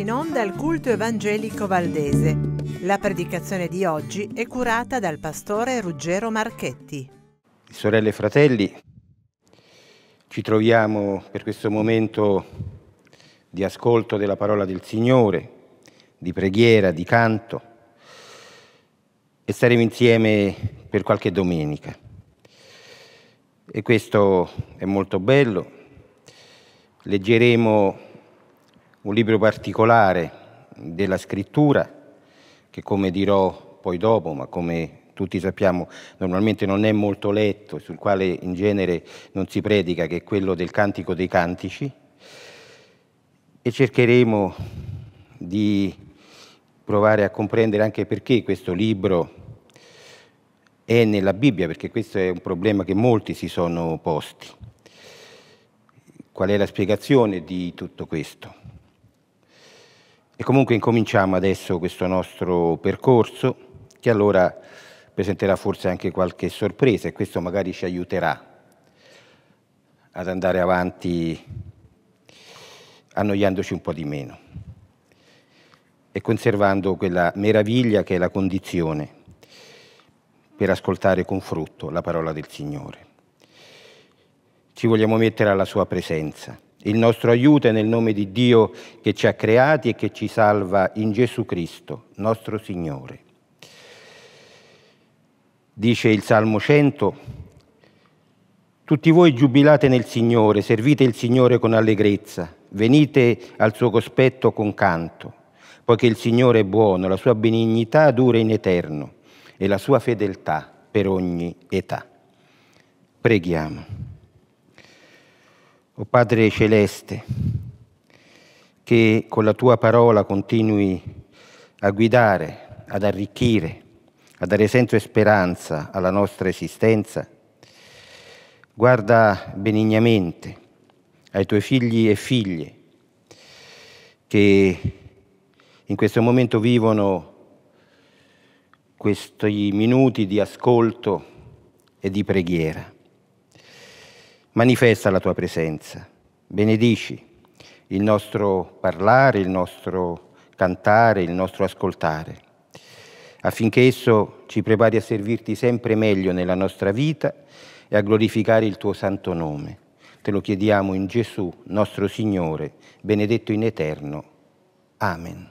in onda il culto evangelico valdese. La predicazione di oggi è curata dal pastore Ruggero Marchetti. Sorelle e fratelli, ci troviamo per questo momento di ascolto della parola del Signore, di preghiera, di canto e staremo insieme per qualche domenica. E questo è molto bello. Leggeremo un libro particolare della scrittura che come dirò poi dopo, ma come tutti sappiamo normalmente non è molto letto, sul quale in genere non si predica, che è quello del Cantico dei Cantici, e cercheremo di provare a comprendere anche perché questo libro è nella Bibbia, perché questo è un problema che molti si sono posti. Qual è la spiegazione di tutto questo? E comunque incominciamo adesso questo nostro percorso che allora presenterà forse anche qualche sorpresa e questo magari ci aiuterà ad andare avanti annoiandoci un po' di meno e conservando quella meraviglia che è la condizione per ascoltare con frutto la parola del Signore. Ci vogliamo mettere alla sua presenza il nostro aiuto è nel nome di Dio che ci ha creati e che ci salva in Gesù Cristo, nostro Signore. Dice il Salmo 100, tutti voi giubilate nel Signore, servite il Signore con allegrezza, venite al suo cospetto con canto, poiché il Signore è buono, la sua benignità dura in eterno e la sua fedeltà per ogni età. Preghiamo. O Padre Celeste, che con la tua parola continui a guidare, ad arricchire, a dare senso e speranza alla nostra esistenza, guarda benignamente ai tuoi figli e figlie che in questo momento vivono questi minuti di ascolto e di preghiera manifesta la tua presenza, benedici il nostro parlare, il nostro cantare, il nostro ascoltare, affinché esso ci prepari a servirti sempre meglio nella nostra vita e a glorificare il tuo santo nome. Te lo chiediamo in Gesù, nostro Signore, benedetto in eterno. Amen.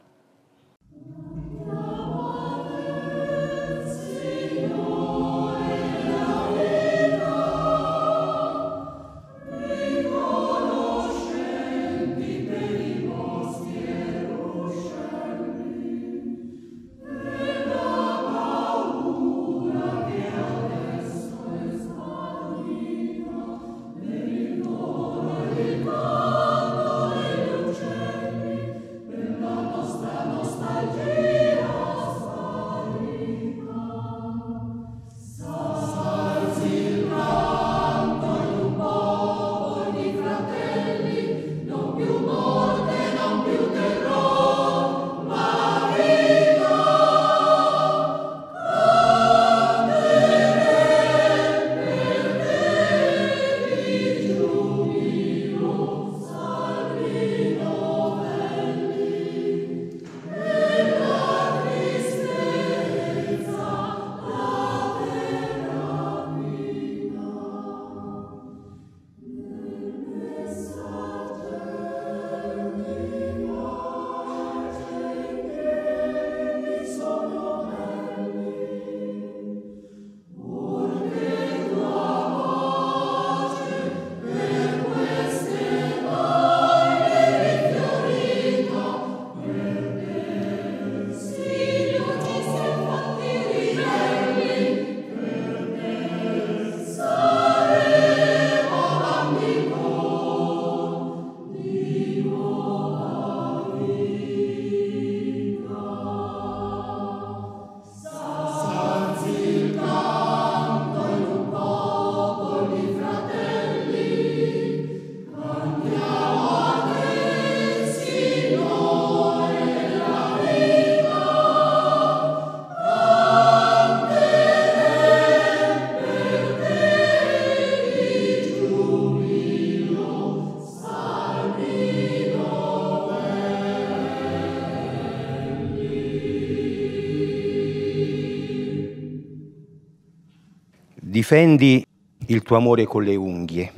Difendi il tuo amore con le unghie,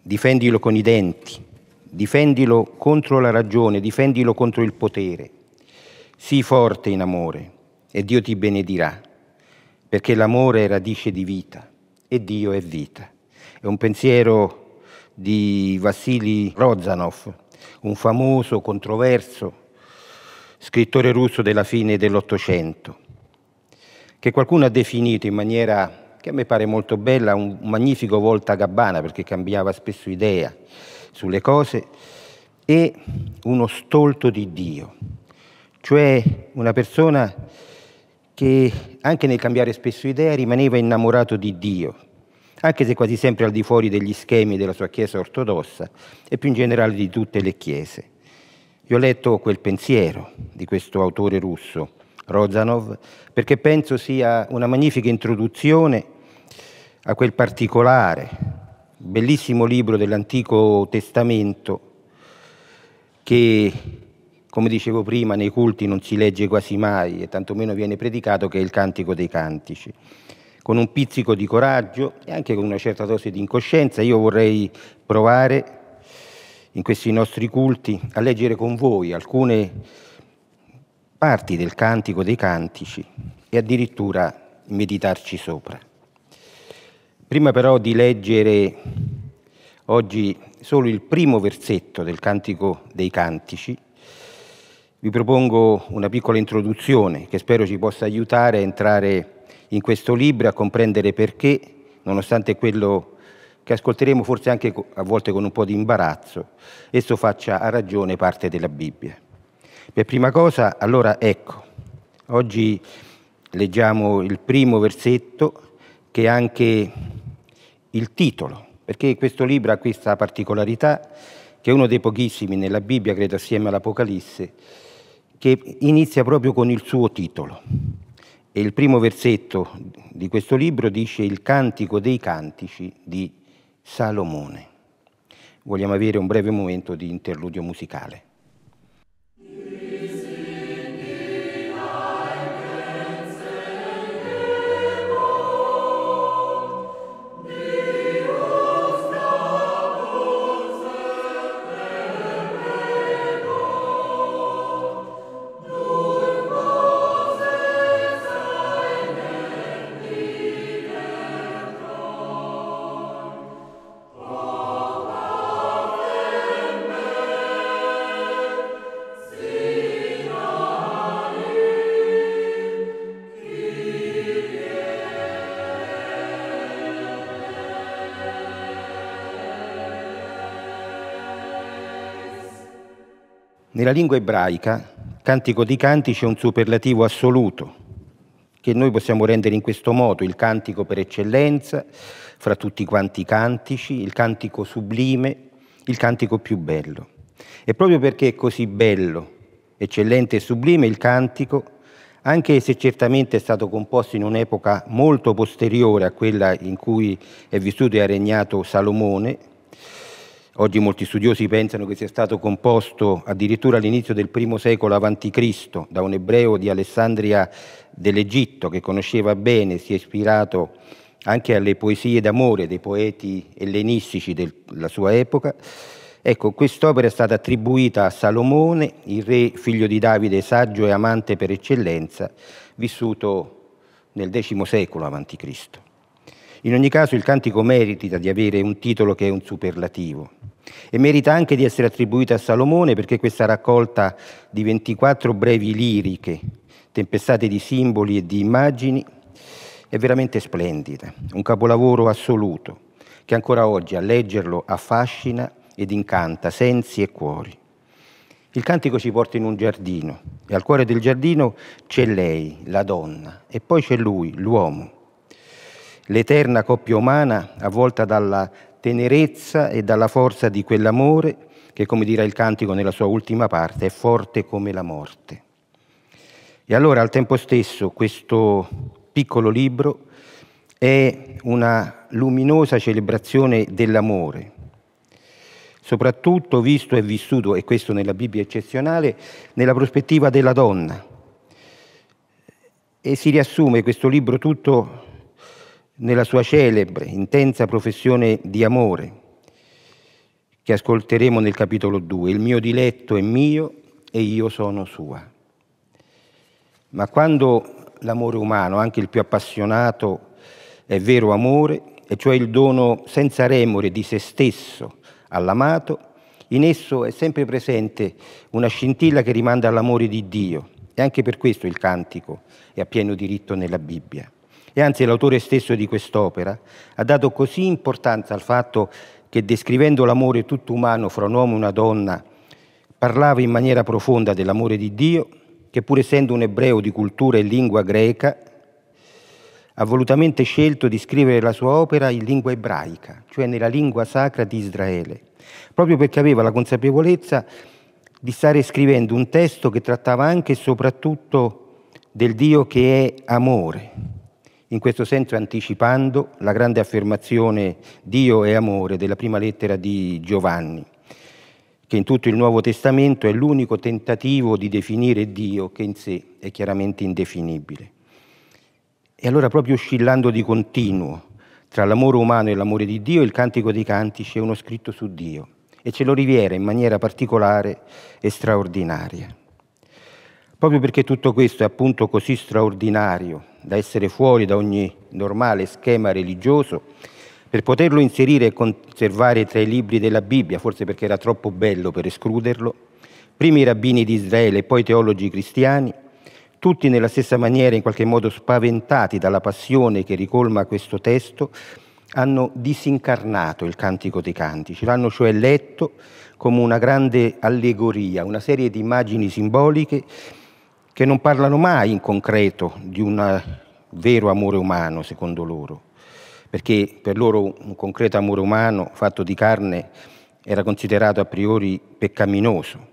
difendilo con i denti, difendilo contro la ragione, difendilo contro il potere. Sii forte in amore e Dio ti benedirà, perché l'amore è radice di vita e Dio è vita. È un pensiero di Vassili Rozanov, un famoso, controverso scrittore russo della fine dell'Ottocento, che qualcuno ha definito in maniera che a me pare molto bella, un magnifico Volta Gabbana perché cambiava spesso idea sulle cose, e uno stolto di Dio, cioè una persona che anche nel cambiare spesso idea rimaneva innamorato di Dio, anche se quasi sempre al di fuori degli schemi della sua Chiesa ortodossa e più in generale di tutte le Chiese. Io ho letto quel pensiero di questo autore russo, Rozanov, perché penso sia una magnifica introduzione a quel particolare, bellissimo libro dell'Antico Testamento che, come dicevo prima, nei culti non si legge quasi mai e tantomeno viene predicato che è il Cantico dei Cantici. Con un pizzico di coraggio e anche con una certa dose di incoscienza io vorrei provare in questi nostri culti a leggere con voi alcune parti del Cantico dei Cantici e addirittura meditarci sopra. Prima però di leggere oggi solo il primo versetto del Cantico dei Cantici, vi propongo una piccola introduzione che spero ci possa aiutare a entrare in questo libro, a comprendere perché, nonostante quello che ascolteremo forse anche a volte con un po' di imbarazzo, esso faccia a ragione parte della Bibbia. Per prima cosa, allora ecco, oggi leggiamo il primo versetto che anche il titolo, perché questo libro ha questa particolarità, che è uno dei pochissimi nella Bibbia, credo assieme all'Apocalisse, che inizia proprio con il suo titolo. E il primo versetto di questo libro dice il cantico dei cantici di Salomone. Vogliamo avere un breve momento di interludio musicale. Nella lingua ebraica, Cantico di Cantici è un superlativo assoluto, che noi possiamo rendere in questo modo, il cantico per eccellenza, fra tutti quanti i cantici, il cantico sublime, il cantico più bello. E proprio perché è così bello, eccellente e sublime il cantico, anche se certamente è stato composto in un'epoca molto posteriore a quella in cui è vissuto e ha regnato Salomone, Oggi molti studiosi pensano che sia stato composto addirittura all'inizio del primo secolo a.C. da un ebreo di Alessandria dell'Egitto che conosceva bene, si è ispirato anche alle poesie d'amore dei poeti ellenistici della sua epoca. Ecco, quest'opera è stata attribuita a Salomone, il re figlio di Davide, saggio e amante per eccellenza, vissuto nel X secolo a.C. In ogni caso il cantico merita di avere un titolo che è un superlativo e merita anche di essere attribuito a Salomone perché questa raccolta di 24 brevi liriche, tempestate di simboli e di immagini, è veramente splendida, un capolavoro assoluto che ancora oggi a leggerlo affascina ed incanta sensi e cuori. Il cantico ci porta in un giardino e al cuore del giardino c'è lei, la donna, e poi c'è lui, l'uomo l'eterna coppia umana avvolta dalla tenerezza e dalla forza di quell'amore che, come dirà il cantico nella sua ultima parte, è forte come la morte. E allora al tempo stesso questo piccolo libro è una luminosa celebrazione dell'amore, soprattutto visto e vissuto, e questo nella Bibbia è eccezionale, nella prospettiva della donna. E si riassume questo libro tutto nella sua celebre, intensa professione di amore, che ascolteremo nel capitolo 2, il mio diletto è mio e io sono sua. Ma quando l'amore umano, anche il più appassionato, è vero amore, e cioè il dono senza remore di se stesso all'amato, in esso è sempre presente una scintilla che rimanda all'amore di Dio. E anche per questo il cantico è a pieno diritto nella Bibbia. E anzi l'autore stesso di quest'opera ha dato così importanza al fatto che descrivendo l'amore tutto umano fra un uomo e una donna, parlava in maniera profonda dell'amore di Dio, che pur essendo un ebreo di cultura e lingua greca, ha volutamente scelto di scrivere la sua opera in lingua ebraica, cioè nella lingua sacra di Israele, proprio perché aveva la consapevolezza di stare scrivendo un testo che trattava anche e soprattutto del Dio che è amore, in questo senso anticipando la grande affermazione Dio è amore della prima lettera di Giovanni, che in tutto il Nuovo Testamento è l'unico tentativo di definire Dio che in sé è chiaramente indefinibile. E allora proprio oscillando di continuo tra l'amore umano e l'amore di Dio, il Cantico dei Cantici è uno scritto su Dio e ce lo riviera in maniera particolare e straordinaria. Proprio perché tutto questo è appunto così straordinario da essere fuori da ogni normale schema religioso, per poterlo inserire e conservare tra i libri della Bibbia, forse perché era troppo bello per escluderlo, prima i rabbini di Israele e poi i teologi cristiani, tutti nella stessa maniera, in qualche modo spaventati dalla passione che ricolma questo testo, hanno disincarnato il Cantico dei Cantici, l'hanno cioè letto come una grande allegoria, una serie di immagini simboliche che non parlano mai in concreto di un vero amore umano, secondo loro, perché per loro un concreto amore umano fatto di carne era considerato a priori peccaminoso,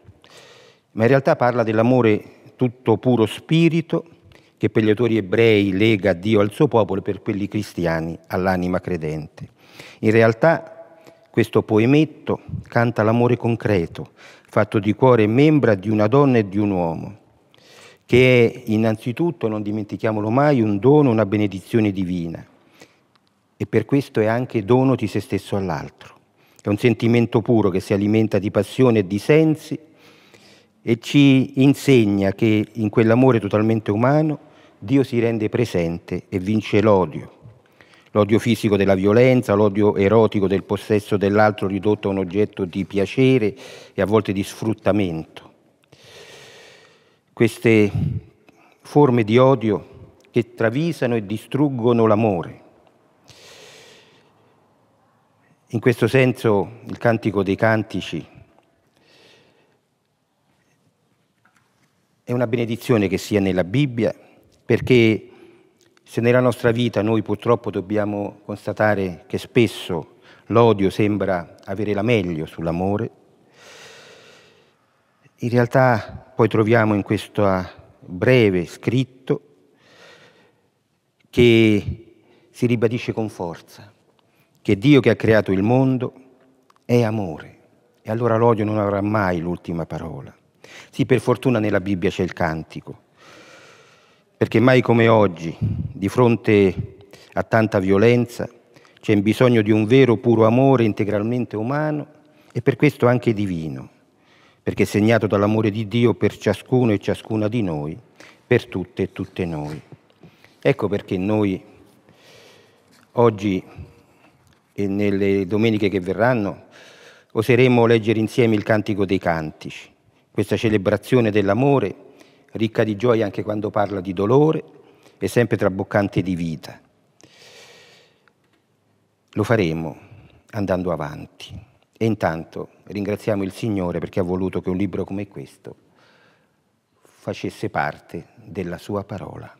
ma in realtà parla dell'amore tutto puro spirito che per gli autori ebrei lega Dio al suo popolo e per quelli cristiani all'anima credente. In realtà questo poemetto canta l'amore concreto, fatto di cuore e membra di una donna e di un uomo, che è innanzitutto, non dimentichiamolo mai, un dono, una benedizione divina e per questo è anche dono di se stesso all'altro. È un sentimento puro che si alimenta di passione e di sensi e ci insegna che in quell'amore totalmente umano Dio si rende presente e vince l'odio. L'odio fisico della violenza, l'odio erotico del possesso dell'altro ridotto a un oggetto di piacere e a volte di sfruttamento queste forme di odio che travisano e distruggono l'amore. In questo senso il Cantico dei Cantici è una benedizione che sia nella Bibbia, perché se nella nostra vita noi purtroppo dobbiamo constatare che spesso l'odio sembra avere la meglio sull'amore, in realtà poi troviamo in questo ah, breve scritto che si ribadisce con forza che Dio che ha creato il mondo è amore e allora l'odio non avrà mai l'ultima parola. Sì, per fortuna nella Bibbia c'è il cantico, perché mai come oggi, di fronte a tanta violenza, c'è bisogno di un vero puro amore integralmente umano e per questo anche divino perché segnato dall'amore di Dio per ciascuno e ciascuna di noi, per tutte e tutte noi. Ecco perché noi oggi e nelle domeniche che verranno oseremo leggere insieme il Cantico dei Cantici, questa celebrazione dell'amore ricca di gioia anche quando parla di dolore e sempre traboccante di vita. Lo faremo andando avanti e intanto ringraziamo il Signore perché ha voluto che un libro come questo facesse parte della sua parola.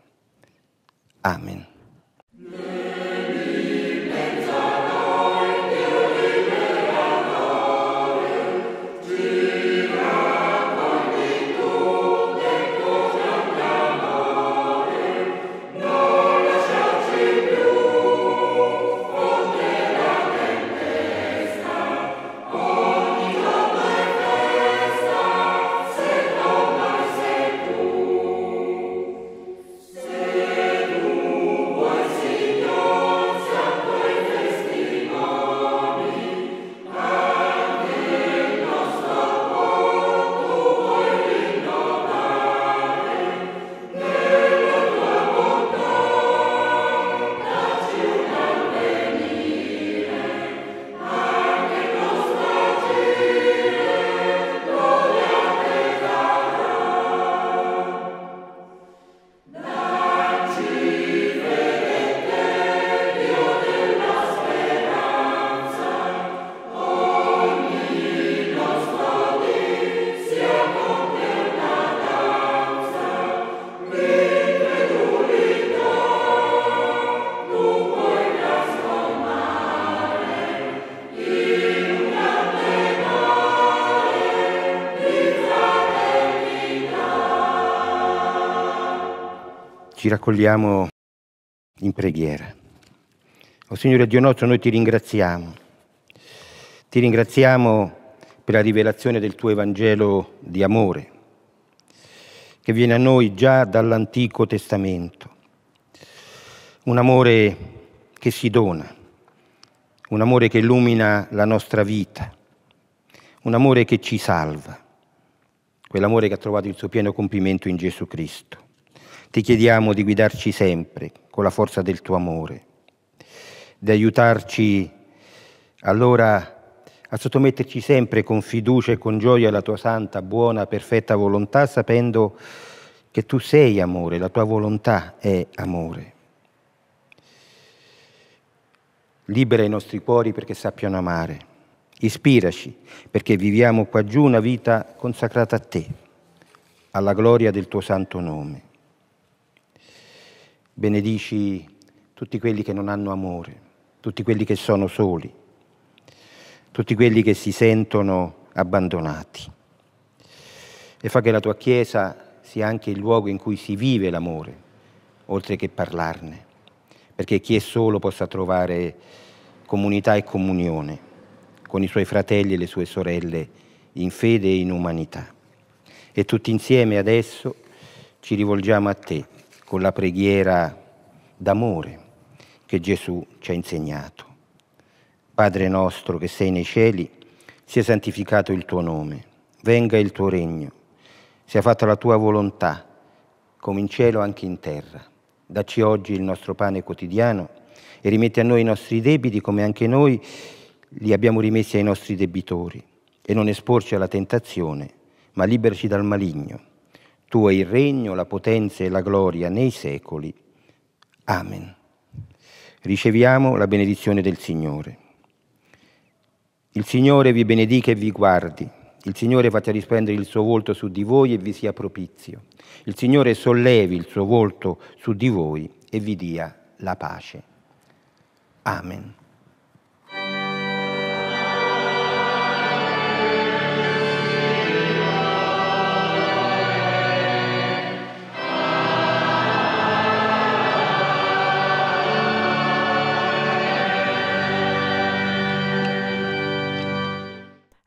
Amen. ci raccogliamo in preghiera. Oh Signore Dio nostro, noi ti ringraziamo. Ti ringraziamo per la rivelazione del tuo Evangelo di amore, che viene a noi già dall'Antico Testamento. Un amore che si dona, un amore che illumina la nostra vita, un amore che ci salva, quell'amore che ha trovato il suo pieno compimento in Gesù Cristo. Ti chiediamo di guidarci sempre con la forza del tuo amore, di aiutarci allora a sottometterci sempre con fiducia e con gioia alla tua santa, buona, perfetta volontà, sapendo che tu sei amore, la tua volontà è amore. Libera i nostri cuori perché sappiano amare. Ispiraci perché viviamo qua giù una vita consacrata a te, alla gloria del tuo santo nome benedici tutti quelli che non hanno amore, tutti quelli che sono soli, tutti quelli che si sentono abbandonati. E fa che la tua Chiesa sia anche il luogo in cui si vive l'amore, oltre che parlarne, perché chi è solo possa trovare comunità e comunione con i suoi fratelli e le sue sorelle in fede e in umanità. E tutti insieme adesso ci rivolgiamo a te con la preghiera d'amore che Gesù ci ha insegnato. Padre nostro che sei nei cieli, sia santificato il tuo nome, venga il tuo regno, sia fatta la tua volontà, come in cielo anche in terra. Dacci oggi il nostro pane quotidiano e rimetti a noi i nostri debiti come anche noi li abbiamo rimessi ai nostri debitori e non esporci alla tentazione, ma liberci dal maligno tu hai il regno, la potenza e la gloria nei secoli. Amen. Riceviamo la benedizione del Signore. Il Signore vi benedica e vi guardi. Il Signore faccia risplendere il suo volto su di voi e vi sia propizio. Il Signore sollevi il suo volto su di voi e vi dia la pace. Amen.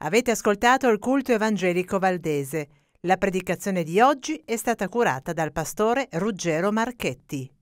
Avete ascoltato il culto evangelico valdese. La predicazione di oggi è stata curata dal pastore Ruggero Marchetti.